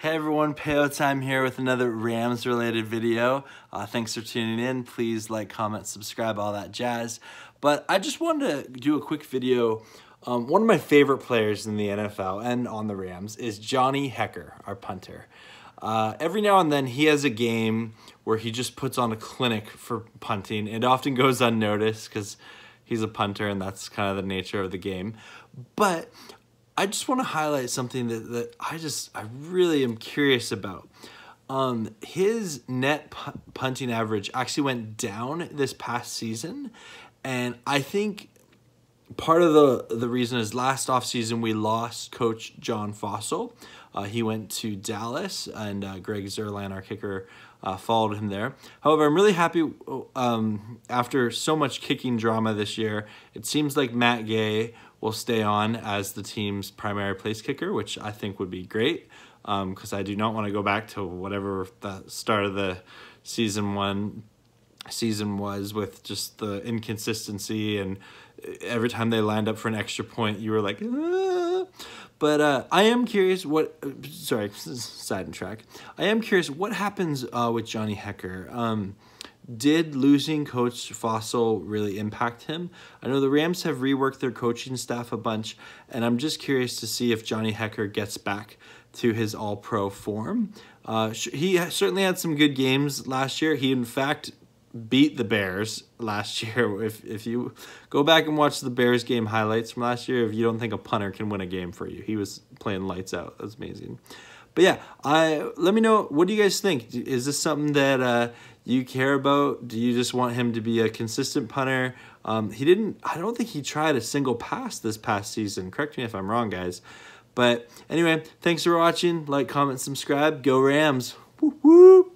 Hey everyone, Peo Time here with another Rams related video. Uh, thanks for tuning in. Please like, comment, subscribe, all that jazz. But I just wanted to do a quick video. Um, one of my favorite players in the NFL and on the Rams is Johnny Hecker, our punter. Uh, every now and then he has a game where he just puts on a clinic for punting. It often goes unnoticed because he's a punter and that's kind of the nature of the game. But I just want to highlight something that, that I just, I really am curious about. Um, his net punting average actually went down this past season. And I think part of the, the reason is last offseason we lost coach John Fossil. Uh, he went to Dallas, and uh, Greg Zerlan, our kicker, uh, followed him there. However, I'm really happy um, after so much kicking drama this year. It seems like Matt Gay will stay on as the team's primary place kicker, which I think would be great because um, I do not want to go back to whatever the start of the season one season was with just the inconsistency and uh, every time they lined up for an extra point, you were like, ah. but uh, I am curious what. Uh, sorry, side track. I am curious what happens uh, with Johnny Hecker. Um, did losing coach Fossil really impact him? I know the Rams have reworked their coaching staff a bunch, and I'm just curious to see if Johnny Hecker gets back to his all pro form. Uh, he certainly had some good games last year. He, in fact, beat the Bears last year. If, if you go back and watch the Bears game highlights from last year, if you don't think a punter can win a game for you, he was playing lights out. That's amazing. But yeah, I let me know what do you guys think? Is this something that uh, you care about? Do you just want him to be a consistent punter? Um, he didn't. I don't think he tried a single pass this past season. Correct me if I'm wrong, guys. But anyway, thanks for watching. Like, comment, subscribe. Go Rams! Woo woo!